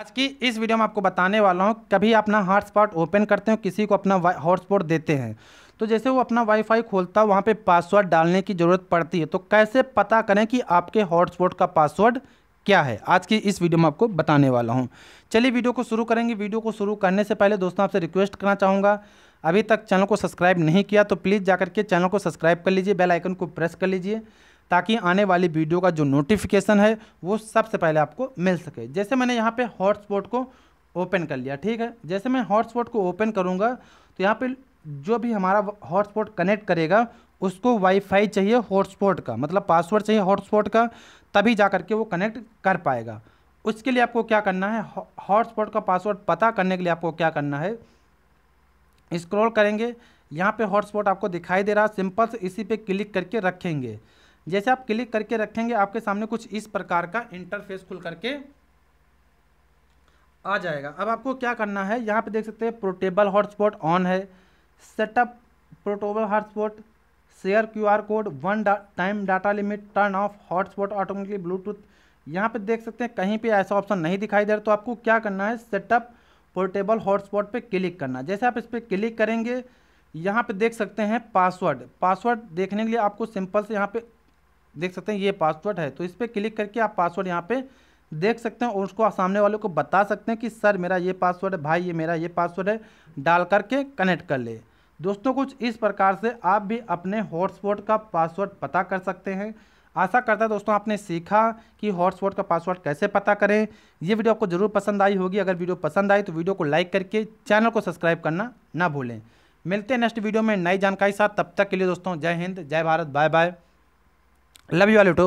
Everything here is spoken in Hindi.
आज की इस वीडियो में आपको बताने वाला हूँ कभी अपना हॉटस्पॉट ओपन करते हो किसी को अपना हॉटस्पॉट देते हैं तो जैसे वो अपना वाईफाई खोलता है वहाँ पे पासवर्ड डालने की ज़रूरत पड़ती है तो कैसे पता करें कि आपके हॉटस्पॉट का पासवर्ड क्या है आज की इस वीडियो में आपको बताने वाला हूँ चलिए वीडियो को शुरू करेंगे वीडियो को शुरू करने से पहले दोस्तों आपसे रिक्वेस्ट करना चाहूँगा अभी तक चैनल को सब्सक्राइब नहीं किया तो प्लीज़ जाकर के चैनल को सब्सक्राइब कर लीजिए बेल आइकन को प्रेस कर लीजिए ताकि आने वाली वीडियो का जो नोटिफिकेशन है वो सबसे पहले आपको मिल सके जैसे मैंने यहाँ पे हॉटस्पॉट को ओपन कर लिया ठीक है जैसे मैं हॉटस्पॉट को ओपन करूँगा तो यहाँ पे जो भी हमारा हॉटस्पॉट कनेक्ट करेगा उसको वाईफाई चाहिए हॉटस्पॉट का मतलब पासवर्ड चाहिए हॉटस्पॉट का तभी जा करके वो कनेक्ट कर पाएगा उसके लिए आपको क्या करना है हॉटस्पॉट का पासवर्ड पता करने के लिए आपको क्या करना है स्क्रॉल करेंगे यहाँ पे हॉटस्पॉट आपको दिखाई दे रहा है सिंपल से इसी पे क्लिक करके रखेंगे जैसे आप क्लिक करके रखेंगे आपके सामने कुछ इस प्रकार का इंटरफेस खुल करके आ जाएगा अब आपको क्या करना है यहाँ पे देख सकते हैं प्रोटेबल हॉटस्पॉट ऑन है setup portable hotspot share QR code वन डा, time data limit turn off hotspot automatically Bluetooth यहाँ पे देख सकते हैं कहीं पे ऐसा ऑप्शन नहीं दिखाई दे रहा तो आपको क्या करना है सेटअप पोर्टेबल हॉटस्पॉट पे क्लिक करना जैसे आप इस पर क्लिक करेंगे यहाँ पे देख सकते हैं पासवर्ड पासवर्ड देखने के लिए आपको सिंपल से यहाँ पे देख सकते हैं ये पासवर्ड है तो इस पर क्लिक करके आप पासवर्ड यहाँ पे देख सकते हैं और उसको सामने वाले को बता सकते हैं कि सर मेरा ये पासवर्ड है भाई ये मेरा ये पासवर्ड है डाल करके कनेक्ट कर ले दोस्तों कुछ इस प्रकार से आप भी अपने हॉटस्पॉट का पासवर्ड पता कर सकते हैं आशा करता है दोस्तों आपने सीखा कि हॉटस्पॉट का पासवर्ड कैसे पता करें ये वीडियो आपको ज़रूर पसंद आई होगी अगर वीडियो पसंद आई तो वीडियो को लाइक करके चैनल को सब्सक्राइब करना ना भूलें मिलते हैं नेक्स्ट वीडियो में नई जानकारी साथ तब तक के लिए दोस्तों Jai Hind Jai Bharat bye bye love you all YouTube